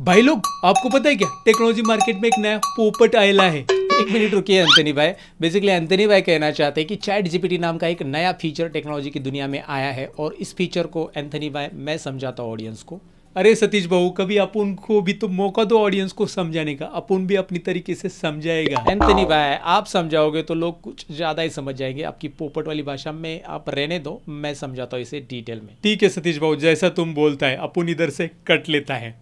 भाई लोग आपको पता है क्या टेक्नोलॉजी मार्केट में एक नया पोपट आयला है एक मिनट रुकिए अंतनी भाई बेसिकली अंतनी भाई कहना चाहते हैं कि चैट जीपीटी नाम का एक नया फीचर टेक्नोलॉजी की दुनिया में आया है और इस फीचर को एंथनी भाई मैं समझाता हूँ ऑडियंस को अरे सतीश बाबू कभी अपन को भी तो मौका दो ऑडियंस को समझाने का अपन भी अपनी तरीके से समझाएगा एंथनी भाई आप समझाओगे तो लोग कुछ ज्यादा ही समझ जाएंगे आपकी पोपट वाली भाषा में आप रहने दो मैं समझाता हूँ इसे डिटेल में ठीक है सतीश भाई जैसा तुम बोलता है अपन इधर से कट लेता है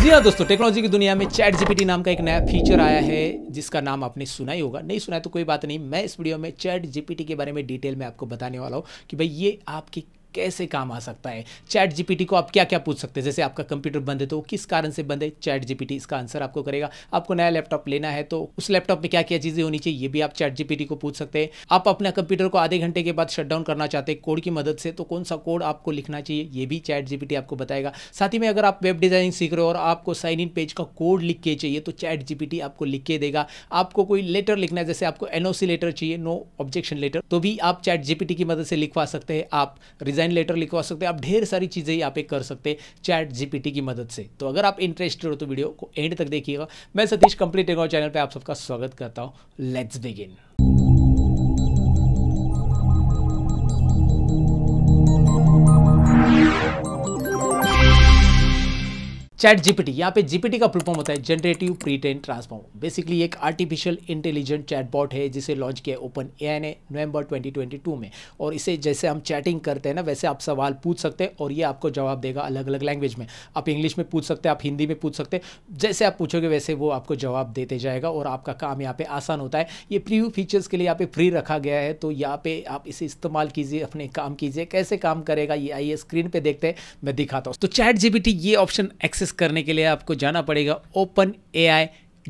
जी हाँ दोस्तों टेक्नोलॉजी की दुनिया में चैट जीपीटी नाम का एक नया फीचर आया है जिसका नाम आपने सुना ही होगा नहीं सुना है तो कोई बात नहीं मैं इस वीडियो में चैट जीपीटी के बारे में डिटेल में आपको बताने वाला हूँ कि भाई ये आपकी कैसे काम आ सकता है चैट जीपीटी को आप क्या क्या पूछ सकते हैं जैसे आपका कंप्यूटर बंद है तो किस कारण से बंद है चैट जीपीटी इसका आंसर आपको करेगा आपको नया लैपटॉप लेना है तो उस लैपटॉप में क्या क्या चीज़ें होनी चाहिए ये भी आप चैट जीपीटी को पूछ सकते हैं आप अपना कंप्यूटर को आधे घंटे के बाद शटडाउन करना चाहते हैं कोड की मदद से तो कौन सा कोड आपको लिखना चाहिए ये भी चैट जीपीटी आपको बताएगा साथ ही में अगर आप वेब डिजाइनिंग सीख रहे हो और आपको साइन इन पेज का कोड लिख के चाहिए तो चैट जीपीटी आपको लिख के देगा आपको कोई लेटर लिखना है जैसे आपको एनओसी लेटर चाहिए नो ऑब्जेक्शन लेटर तो भी आप चैट जीपीटी की मदद से लिखवा सकते हैं आप रिजल्ट डिज़ाइन लेटर लिखवा सकते आप ढेर सारी चीज़ें यहाँ पे कर सकते चैट जीपीटी की मदद से तो अगर आप इंटरेस्टेड हो तो वीडियो को एंड तक देखिएगा मैं सतीश कंप्लीट टेक्नोलॉजी चैनल पर आप सबका स्वागत करता हूँ लेट्स बिगिन चैट जीपीटी यहाँ पे जीपीटी का फुलफॉर्म होता है जनरेटिव प्रीटेन ट्रांसफॉर्म बेसिकली एक आर्टिफिशियल इंटेलिजेंट चैटबॉट है जिसे लॉन्च किया ओपन ए ने नवंबर 2022 में और इसे जैसे हम चैटिंग करते हैं ना वैसे आप सवाल पूछ सकते हैं और ये आपको जवाब देगा अलग अलग लैंग्वेज में आप इंग्लिश में पूछ सकते हैं आप हिंदी में पूछ सकते हैं जैसे आप पूछोगे वैसे वो आपको जवाब देते जाएगा और आपका काम यहाँ पे आसान होता है ये प्रीव्यू फीचर्स के लिए यहाँ पे फ्री रखा गया है तो यहाँ पे आप इसे इस्तेमाल कीजिए अपने काम कीजिए कैसे काम करेगा ये आइए स्क्रीन पर देखते हैं मैं दिखाता हूँ तो चैट जीबीटी ये ऑप्शन एक्सेस एक्सेस करने के लिए आपको जाना पड़ेगा OpenAI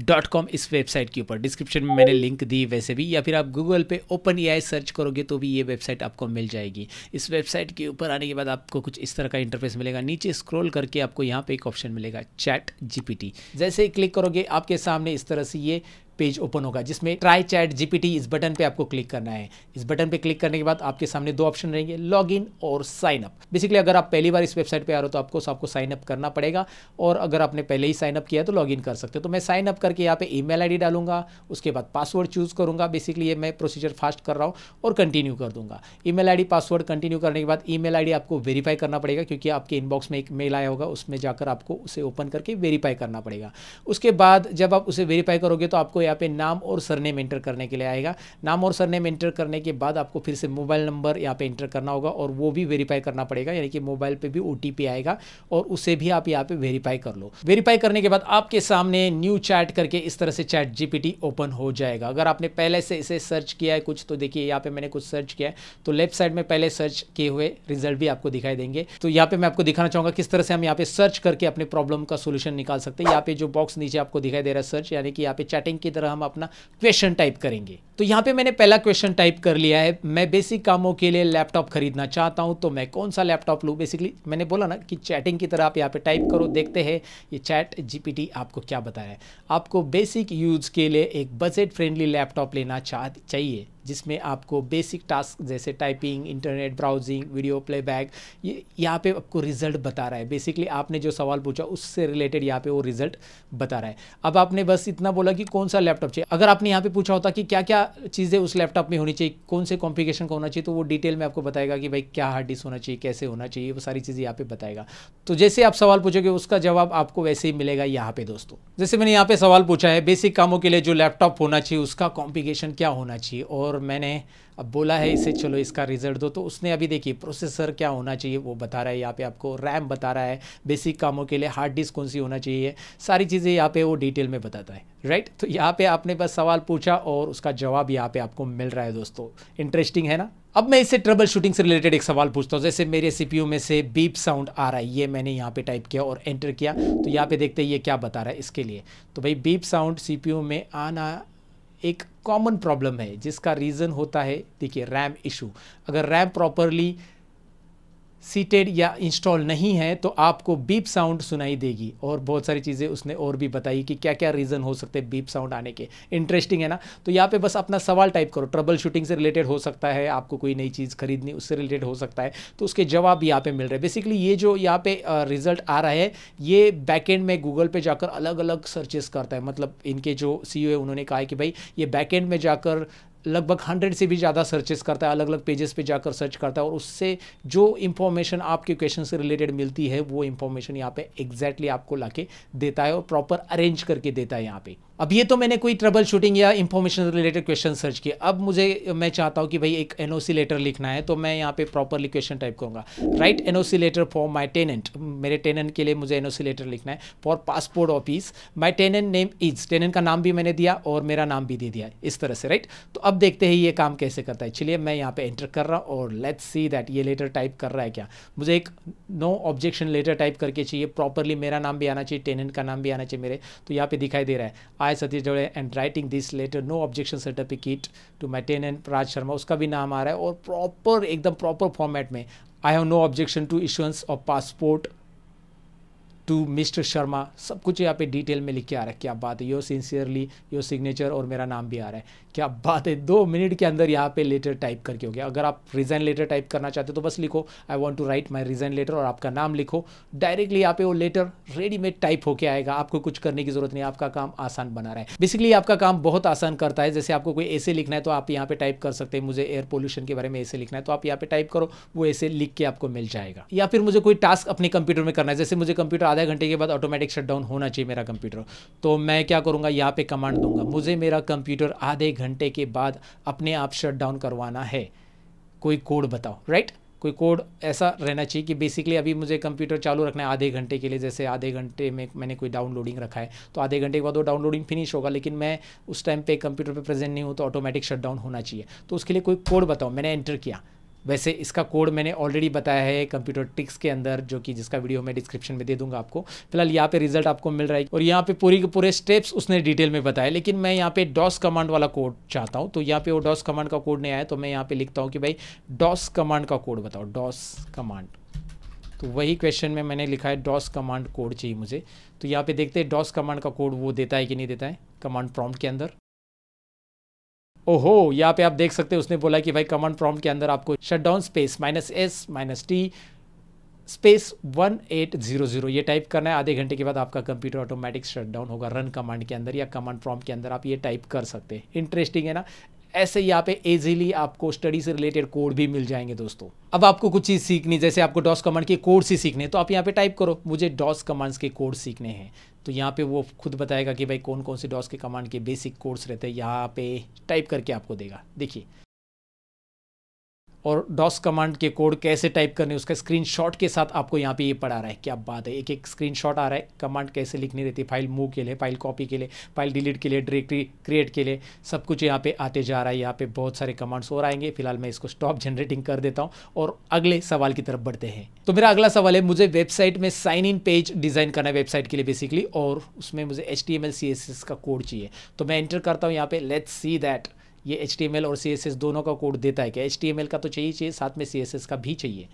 dot com इस वेबसाइट के ऊपर डिस्क्रिप्शन में मैंने लिंक दी वैसे भी या फिर आप गूगल पे ओपन ए सर्च करोगे तो भी ये वेबसाइट आपको मिल जाएगी इस वेबसाइट के ऊपर आने के बाद आपको कुछ इस तरह का इंटरफेस मिलेगा नीचे स्क्रॉल करके आपको यहाँ पे एक ऑप्शन मिलेगा चैट जीपीटी जैसे ही क्लिक करोगे आपके सामने इस तरह से ये पेज ओपन होगा जिसमें ट्राई चैट जीपीटी इस बटन पे आपको क्लिक करना है इस बटन पे क्लिक करने के बाद आपके सामने दो ऑप्शन रहेंगे लॉग इन और साइन अप बेसिकली अगर आप पहली बार इस वेबसाइट पे आ रहे हो तो आपको आपको साइन अप करना पड़ेगा और अगर आपने पहले ही साइन अप किया तो लॉग इन कर सकते हो तो मैं साइन अप करके यहाँ पे ई मेल डालूंगा उसके बाद पासवर्ड चूज करूंगा बेसिकली ये मैं प्रोसीजर फास्ट कर रहा हूँ और कंटिन्यू कर दूंगा ई मेल पासवर्ड कंटिन्यू करने के बाद ई मेल आपको वेरीफाई करना पड़ेगा क्योंकि आपके इनबॉक्स में एक मेल आया होगा उसमें जाकर आपको उसे ओपन करके वेरीफाई करना पड़ेगा उसके बाद जब आप उसे वेरीफाई करोगे तो आपको यहाँ पे नाम और सरनेम एंटर करने के लिए आएगा नाम और सरनेम एंटर करने के बाद आपको फिर से मोबाइल नंबर यहाँ पे एंटर करना होगा और वो भी वेरीफाई करना पड़ेगा यानी कि मोबाइल पे भी ओ आएगा और उसे भी आप यहाँ पे वेरीफाई कर लो वेरीफाई करने के बाद आपके सामने न्यू चैट करके इस तरह से चैट जीपीटी ओपन हो जाएगा अगर आपने पहले से इसे सर्च किया है कुछ तो देखिए यहाँ पे मैंने कुछ सर्च किया है तो लेफ्ट साइड में पहले सर्च किए हुए रिजल्ट भी आपको दिखाई देंगे तो यहाँ पे मैं आपको दिखाना चाहूंगा किस तरह से हम यहाँ पे सर्च करके अपने प्रॉब्लम का सोल्यूशन निकाल सकते हैं यहाँ पे जो बॉक्स नीचे आपको दिखाई दे रहा है सर्च यानी कि यहाँ पे चैटिंग की तरह हम अपना क्वेश्चन टाइप करेंगे तो यहाँ पे मैंने पहला क्वेश्चन टाइप कर लिया है मैं बेसिक कामों के लिए लैपटॉप खरीदना चाहता हूँ तो मैं कौन सा लैपटॉप लूँ बेसिकली मैंने बोला ना कि चैटिंग की तरह आप यहाँ पे टाइप करो देखते हैं ये चैट जी आपको क्या बता रहा है आपको बेसिक यूज़ के लिए एक बजट फ्रेंडली लैपटॉप लेना चाहिए जिसमें आपको बेसिक टास्क जैसे typing internet browsing video playback ये यहाँ पे आपको रिजल्ट बता रहा है बेसिकली आपने जो सवाल पूछा उससे रिलेटेड यहाँ पे वो रिजल्ट बता रहा है अब आपने बस इतना बोला कि कौन सा लैपटॉप चाहिए अगर आपने यहाँ पे पूछा होता कि क्या क्या चीज़ें उस लैपटॉप में होनी चाहिए कौन से कॉम्प्लिकेशन का होना चाहिए तो वो डिटेल में आपको बताएगा कि भाई क्या हार्ड डिस्क होना चाहिए कैसे होना चाहिए वो सारी चीज़ें यहाँ पे बताएगा तो जैसे आप सवाल पूछोगे उसका जवाब आपको वैसे ही मिलेगा यहाँ पे दोस्तों जैसे मैंने यहाँ पे सवाल पूछा है बेसिक कामों के लिए जो लैपटॉप होना चाहिए उसका कॉम्प्लिकेशन क्या होना चाहिए और और मैंने अब बोला है इसे चलो इसका रिजल्ट दो तो उसने अभी देखिए प्रोसेसर क्या होना चाहिए वो बता रहा है यहाँ पे आपको रैम बता रहा है बेसिक कामों के लिए हार्ड डिस्क कौन सी होना चाहिए सारी चीज़ें यहाँ पे वो डिटेल में बताता है राइट तो यहाँ पे आपने बस सवाल पूछा और उसका जवाब यहाँ पे आपको मिल रहा है दोस्तों इंटरेस्टिंग है ना अब मैं इसे ट्रबल शूटिंग से रिलेटेड एक सवाल पूछता हूँ जैसे मेरे सी में से बीप साउंड आ रहा है ये मैंने यहाँ पे टाइप किया और एंटर किया तो यहाँ पे देखते हैं ये क्या बता रहा है इसके लिए तो भाई बीप साउंड सी में आना एक कॉमन प्रॉब्लम है जिसका रीज़न होता है देखिए रैम इशू अगर रैम प्रॉपरली सीटेड या इंस्टॉल नहीं है तो आपको बीप साउंड सुनाई देगी और बहुत सारी चीज़ें उसने और भी बताई कि क्या क्या रीज़न हो सकते हैं बीप साउंड आने के इंटरेस्टिंग है ना तो यहाँ पे बस अपना सवाल टाइप करो ट्रबल शूटिंग से रिलेटेड हो सकता है आपको कोई नई चीज़ खरीदनी उससे रिलेटेड हो सकता है तो उसके जवाब यहाँ पर मिल रहे हैं बेसिकली ये जो यहाँ पे रिजल्ट आ रहा है ये बैकेंड में गूगल पर जाकर अलग अलग सर्चेस करता है मतलब इनके जो सी e है उन्होंने कहा है कि भाई ये बैकेंड में जाकर लगभग हंड्रेड से भी ज़्यादा सर्चेस करता है अलग अलग पेजेस पे जाकर सर्च करता है और उससे जो इन्फॉर्मेशन आपके क्वेश्चन से रिलेटेड मिलती है वो इन्फॉर्मेशन यहाँ पे एग्जैक्टली exactly आपको ला देता है और प्रॉपर अरेंज करके देता है यहाँ पर अब ये तो मैंने कोई ट्रबल शूटिंग या इन्फॉर्मेशन रिलेटेड क्वेश्चन सर्च किया अब मुझे मैं चाहता हूँ कि भाई एक एन लेटर लिखना है तो मैं यहाँ पे प्रॉपरली क्वेश्चन टाइप करूँगा write an letter for my tenant मेरे टेनेंट के लिए मुझे एन लेटर लिखना है for passport office my tenant name is tenant का नाम भी मैंने दिया और मेरा नाम भी दे दिया इस तरह से राइट तो अब देखते हैं ये काम कैसे करता है चलिए मैं यहाँ पर एंटर कर रहा हूँ और लेट्स सी दैट ये लेटर टाइप कर रहा है क्या मुझे एक नो ऑब्जेक्शन लेटर टाइप करके चाहिए प्रॉपरली मेरा नाम भी आना चाहिए टेनेंट का नाम भी आना चाहिए मेरे तो यहाँ पर दिखाई दे रहा है आई सतीश जोड़े and writing this letter no objection certificate to maintain and Raj Sharma उसका भी नाम आ रहा है और प्रॉपर एकदम प्रॉपर फॉर्मेट में I have no objection to issuance of passport to Mr Sharma सब कुछ यहाँ पे डिटेल में लिख के आ रहा है क्या बात है योर सिंसियरली योर सिग्नेचर और मेरा नाम भी आ रहा है क्या बात है दो मिनट के अंदर यहाँ पे लेटर टाइप करके हो गया अगर आप रिज़ाइन लेटर टाइप करना चाहते हो तो बस लिखो I want to write my resign letter और आपका नाम लिखो डायरेक्टली यहाँ पे वो लेटर रेडीमेड टाइप होके आएगा आपको कुछ करने की जरूरत नहीं आपका काम आसान बना रहा है बेसिकली आपका काम बहुत आसान करता है जैसे आपको कोई ऐसे लिखना है तो आप यहाँ पे टाइप कर सकते हैं मुझे एयर पोल्यूशन के बारे में ऐसे लिखना है तो आप यहाँ पे टाइप करो वो ऐसे लिख के आपको मिल जाएगा या फिर मुझे कोई टास्क अपने कंप्यूटर में करना है जैसे मुझे कंप्यूटर आधे घंटे के बाद ऑटोमेटिक शटडाउन होना चाहिए मेरा कंप्यूटर तो मैं क्या करूँगा यहाँ पे कमांड दूंगा मुझे मेरा कंप्यूटर आधे घंटे के बाद अपने आप शटडाउन करवाना है कोई कोड बताओ राइट कोई कोड ऐसा रहना चाहिए कि बेसिकली अभी मुझे कंप्यूटर चालू रखना है आधे घंटे के लिए जैसे आधे घंटे में मैंने कोई डाउनलोडिंग रखा है तो आधे घंटे के बाद वो डाउनलोडिंग फिनिश होगा लेकिन मैं उस टाइम पे कंप्यूटर पे प्रेजेंट नहीं हूँ तो ऑटोमेटिक शटडाउन होना चाहिए तो उसके लिए कोई कोड बताओ मैंने एंटर किया वैसे इसका कोड मैंने ऑलरेडी बताया है कंप्यूटर टिक्स के अंदर जो कि जिसका वीडियो मैं डिस्क्रिप्शन में दे दूंगा आपको फिलहाल यहाँ पे रिजल्ट आपको मिल रहा है और यहाँ पे पूरी के पूरे स्टेप्स उसने डिटेल में बताया लेकिन मैं यहाँ पे डॉस कमांड वाला कोड चाहता हूँ तो यहाँ पे वो डॉस कमांड का कोड नहीं आया तो मैं यहाँ पे लिखता हूँ कि भाई डॉस कमांड का कोड बताओ डॉस कमांड तो वही क्वेश्चन में मैंने लिखा है डॉस कमांड कोड चाहिए मुझे तो यहाँ पे देखते हैं डॉस कमांड का कोड वो देता है कि नहीं देता है कमांड प्रॉम्प्ट के अंदर ओहो यहाँ पे आप देख सकते हैं उसने बोला कि भाई कमांड प्रॉम्प्ट के अंदर आपको shut down space minus s minus t space one eight zero zero ये टाइप करना है आधे घंटे के बाद आपका कंप्यूटर ऑटोमेटिक शट डाउन होगा रन कमांड के अंदर या कमांड प्रॉम्प्ट के अंदर आप ये टाइप कर सकते हैं इंटरेस्टिंग है ना ऐसे यहाँ पे ईजिली आपको स्टडी से रिलेटेड कोड भी मिल जाएंगे दोस्तों अब आपको कुछ चीज़ सीखनी जैसे आपको डॉस कमांड के कोड्स ही सीखने तो आप यहाँ पे टाइप करो मुझे डॉस कमांड्स के कोड सीखने हैं तो यहाँ पे वो खुद बताएगा कि भाई कौन कौन से डॉस के कमांड के बेसिक कोड्स रहते हैं यहाँ पे टाइप करके आपको देगा देखिए और डॉस कमांड के कोड कैसे टाइप करने उसका स्क्रीनशॉट के साथ आपको यहाँ पे ये पढ़ा रहा है क्या बात है एक एक स्क्रीनशॉट आ रहा है कमांड कैसे लिखनी रहती है फाइल मूव के लिए फाइल कॉपी के लिए फाइल डिलीट के लिए डायरेक्टरी क्रिएट के लिए सब कुछ यहाँ पे आते जा रहा है यहाँ पे बहुत सारे कमांड्स और आएंगे फिलहाल मैं इसको स्टॉप जनरेटिंग कर देता हूँ और अगले सवाल की तरफ बढ़ते हैं तो मेरा अगला सवाल है मुझे वेबसाइट में साइन इन पेज डिज़ाइन करना है वेबसाइट के लिए बेसिकली और उसमें मुझे H T M C S S का कोड चाहिए तो मैं एंटर करता हूँ यहाँ पे लेट्स सी दैट ये एच और सी दोनों का कोड देता है क्या एच का तो चाहिए चाहिए साथ में सी का भी चाहिए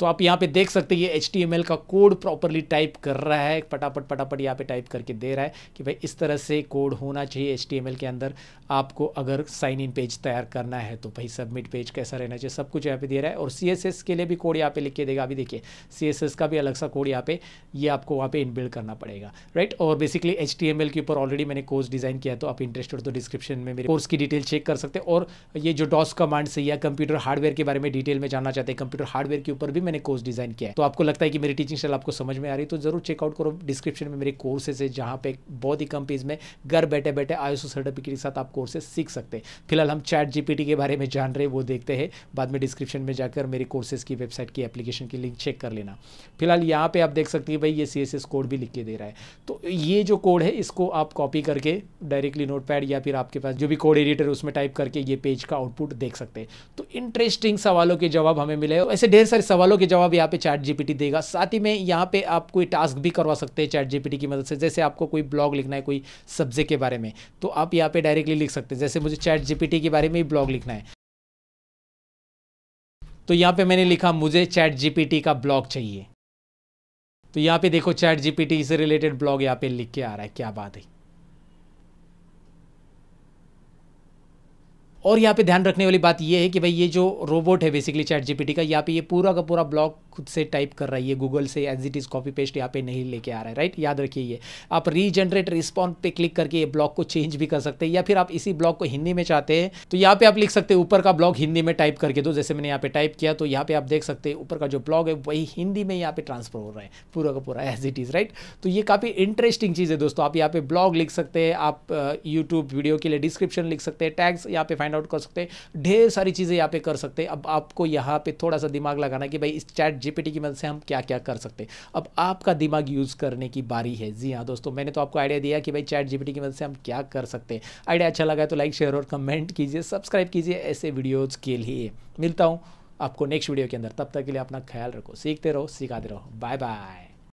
तो आप यहाँ पे देख सकते हैं ये एच का कोड प्रॉपरली टाइप कर रहा है पटापट पटापट यहाँ पे टाइप करके दे रहा है कि भाई इस तरह से कोड होना चाहिए एच के अंदर आपको अगर साइन इन पेज तैयार करना है तो भाई सबमिट पेज कैसा रहना चाहिए सब कुछ यहाँ पे दे रहा है और सी के लिए भी कोड यहाँ पे लिख के देगा अभी देखिए सी का भी अलग सा कोड यहाँ पे ये आपको वहाँ पर इनबिल्ड करना पड़ेगा राइट और बेसिकली एच के ऊपर ऑलरेडी मैंने कोर्स डिज़ाइन किया तो आप इंटरेस्टेड तो डिस्क्रिप्शन में मेरे कोर्स की डिटेल चेक कर सकते हैं और ये जो डॉस कमांड से या कंप्यूटर हार्डवेयर के बारे में डिटेल में जानना चाहते हैं कंप्यूटर हार्डवेयर के ऊपर भी मैंने कोर्स डिजाइन किया है तो आपको लगता है कि मेरी टीचिंग स्टाइल आपको समझ में आ रही है तो जरूर चेकआउट करो डिस्क्रिप्शन में मेरे कोर्सेज है जहां पे बहुत ही कम फीस में घर बैठे बैठे आयुष सर्टिफिकेट के साथ आप कोर्सेज सीख सकते हैं फिलहाल हम चैट जीपीटी के बारे में जान रहे वो देखते हैं बाद में डिस्क्रिप्शन में जाकर मेरे कोर्सेज की वेबसाइट की एप्लीकेशन की लिंक चेक कर लेना फिलहाल यहाँ पे आप देख सकते हैं भाई ये सी कोड भी लिख के दे रहा है तो ये जो कोड है इसको आप कॉपी करके डायरेक्टली नोट या फिर आपके पास जो भी कोड एडिटर उसमें टाइप करके ये पेज का आउटपुट देख सकते हैं तो इंटरेस्टिंग सवालों के जवाब हमें मिले ऐसे ढेर सारे सवालों सवालों के जवाब यहाँ पे चैट जीपीटी देगा साथ ही में यहाँ पे आप कोई टास्क भी करवा सकते हैं चैट जीपीटी की मदद से जैसे आपको कोई ब्लॉग लिखना है कोई सब्जेक्ट के बारे में तो आप यहाँ पे डायरेक्टली लिख सकते हैं जैसे मुझे चैट जीपीटी के बारे में ही ब्लॉग लिखना है तो यहाँ पे मैंने लिखा मुझे चैट जीपीटी का ब्लॉग चाहिए तो यहाँ पे देखो चैट जीपीटी से रिलेटेड ब्लॉग यहाँ पे लिख के आ रहा है क्या बात है और यहाँ पे ध्यान रखने वाली बात ये है कि भाई ये जो रोबोट है बेसिकली चैट जीपीटी का यहाँ पे ये पूरा का पूरा ब्लॉग खुद से टाइप कर रही है गूगल से as it is copy paste यहाँ पे नहीं लेके आ रहा है राइट याद रखिए ये आप रीजनरेट रिस्पॉन्ड पे क्लिक करके ये ब्लॉग को चेंज भी कर सकते हैं या फिर आप इसी ब्लॉग को हिंदी में चाहते हैं तो यहाँ पे आप लिख सकते हैं ऊपर का ब्लॉग हिंदी में टाइप करके दो जैसे मैंने यहाँ पे टाइप किया तो यहाँ पे आप देख सकते हैं ऊपर का जो ब्लॉग है वही हिंदी में यहाँ पे ट्रांसफर हो रहा है पूरा का पूरा एज इट इज़ राइट तो ये काफ़ी इंटरेस्टिंग चीज़ है दोस्तों आप यहाँ पे ब्लॉग लिख सकते हैं आप यूट्यूब वीडियो के लिए डिस्क्रिप्शन लिख सकते हैं टैग्स यहाँ पे फाइंड आउट कर सकते हैं ढेर सारी चीज़ें यहाँ पे कर सकते हैं अब आपको यहाँ पे थोड़ा सा दिमाग लगाना कि भाई इस चैट जीपीटी की मदद से हम क्या क्या कर सकते हैं अब आपका दिमाग यूज़ करने की बारी है जी हाँ दोस्तों मैंने तो आपको आइडिया दिया कि भाई चैट जीपीटी की मदद से हम क्या कर सकते हैं आइडिया अच्छा लगा तो लाइक शेयर और कमेंट कीजिए सब्सक्राइब कीजिए ऐसे वीडियोज़ के लिए मिलता हूँ आपको नेक्स्ट वीडियो के अंदर तब तक के लिए अपना ख्याल रखो सीखते रहो सिखाते रहो बाय बाय